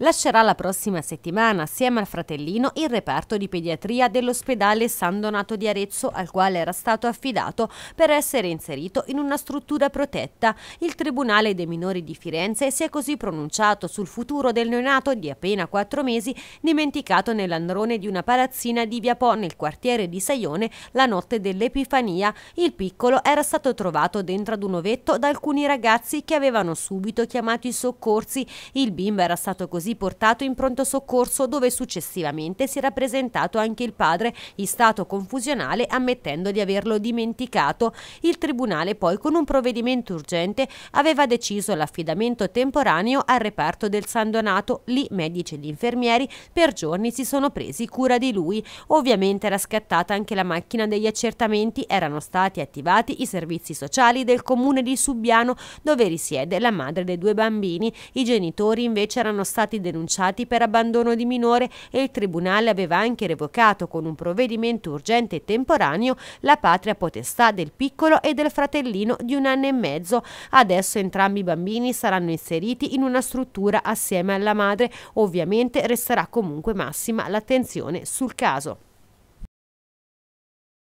Lascerà la prossima settimana assieme al fratellino il reparto di pediatria dell'ospedale San Donato di Arezzo al quale era stato affidato per essere inserito in una struttura protetta. Il Tribunale dei minori di Firenze si è così pronunciato sul futuro del neonato di appena quattro mesi dimenticato nell'androne di una palazzina di Via Po nel quartiere di Saione la notte dell'Epifania. Il piccolo era stato trovato dentro ad un ovetto da alcuni ragazzi che avevano subito chiamato i soccorsi. Il bimbo era stato così così portato in pronto soccorso dove successivamente si era presentato anche il padre in stato confusionale ammettendo di averlo dimenticato. Il tribunale poi con un provvedimento urgente aveva deciso l'affidamento temporaneo al reparto del San Donato, lì medici ed infermieri per giorni si sono presi cura di lui. Ovviamente era scattata anche la macchina degli accertamenti, erano stati attivati i servizi sociali del comune di Subiano dove risiede la madre dei due bambini. I genitori invece erano stati stati denunciati per abbandono di minore e il Tribunale aveva anche revocato con un provvedimento urgente e temporaneo la patria potestà del piccolo e del fratellino di un anno e mezzo. Adesso entrambi i bambini saranno inseriti in una struttura assieme alla madre. Ovviamente resterà comunque massima l'attenzione sul caso.